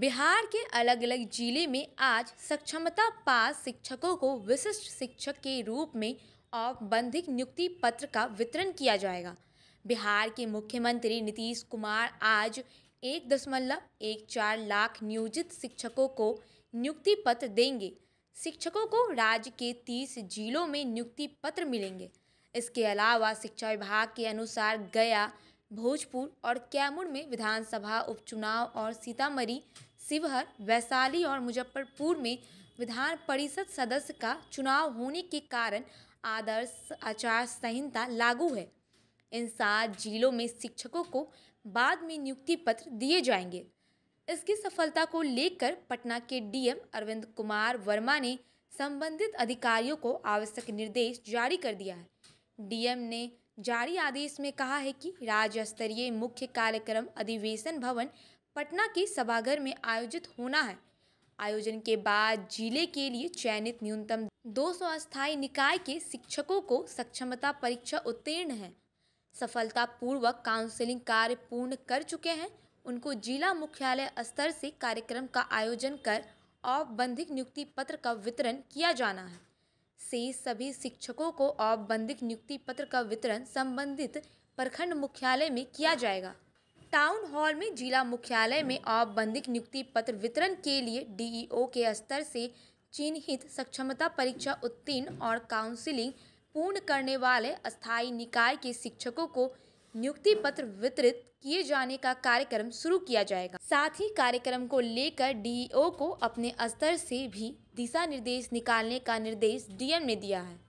बिहार के अलग अलग जिले में आज सक्षमता पास शिक्षकों को विशिष्ट शिक्षक के रूप में औपबंधिक नियुक्ति पत्र का वितरण किया जाएगा बिहार के मुख्यमंत्री नीतीश कुमार आज एक दशमलव एक चार लाख नियोजित शिक्षकों को नियुक्ति पत्र देंगे शिक्षकों को राज्य के तीस जिलों में नियुक्ति पत्र मिलेंगे इसके अलावा शिक्षा विभाग के अनुसार गया भोजपुर और कैमूर में विधानसभा उपचुनाव और सीतामढ़ी शिवहर वैशाली और मुजफ्फरपुर में विधान परिषद सदस्य का चुनाव होने के कारण आदर्श आचार संहिता लागू है इन सात जिलों में शिक्षकों को बाद में नियुक्ति पत्र दिए जाएंगे इसकी सफलता को लेकर पटना के डीएम अरविंद कुमार वर्मा ने संबंधित अधिकारियों को आवश्यक निर्देश जारी कर दिया है डीएम ने जारी आदेश में कहा है कि राज्य स्तरीय मुख्य कार्यक्रम अधिवेशन भवन पटना के सभागार में आयोजित होना है आयोजन के बाद जिले के लिए चयनित न्यूनतम 200 स्थायी निकाय के शिक्षकों को सक्षमता परीक्षा उत्तीर्ण है सफलतापूर्वक काउंसलिंग कार्य पूर्ण कर चुके हैं उनको जिला मुख्यालय स्तर से कार्यक्रम का आयोजन कर औपबंधिक नियुक्ति पत्र का वितरण किया जाना है से सभी शिक्षकों को औपबंधिक नियुक्ति पत्र का वितरण संबंधित प्रखंड मुख्यालय में किया जाएगा टाउन हॉल में जिला मुख्यालय में औपबंधिक नियुक्ति पत्र वितरण के लिए डीईओ के स्तर से चिन्हित सक्षमता परीक्षा उत्तीर्ण और काउंसिलिंग पूर्ण करने वाले स्थायी निकाय के शिक्षकों को नियुक्ति पत्र वितरित किए जाने का कार्यक्रम शुरू किया जाएगा साथ ही कार्यक्रम को लेकर डीईओ को अपने स्तर से भी दिशा निर्देश निकालने का निर्देश डीएम ने दिया है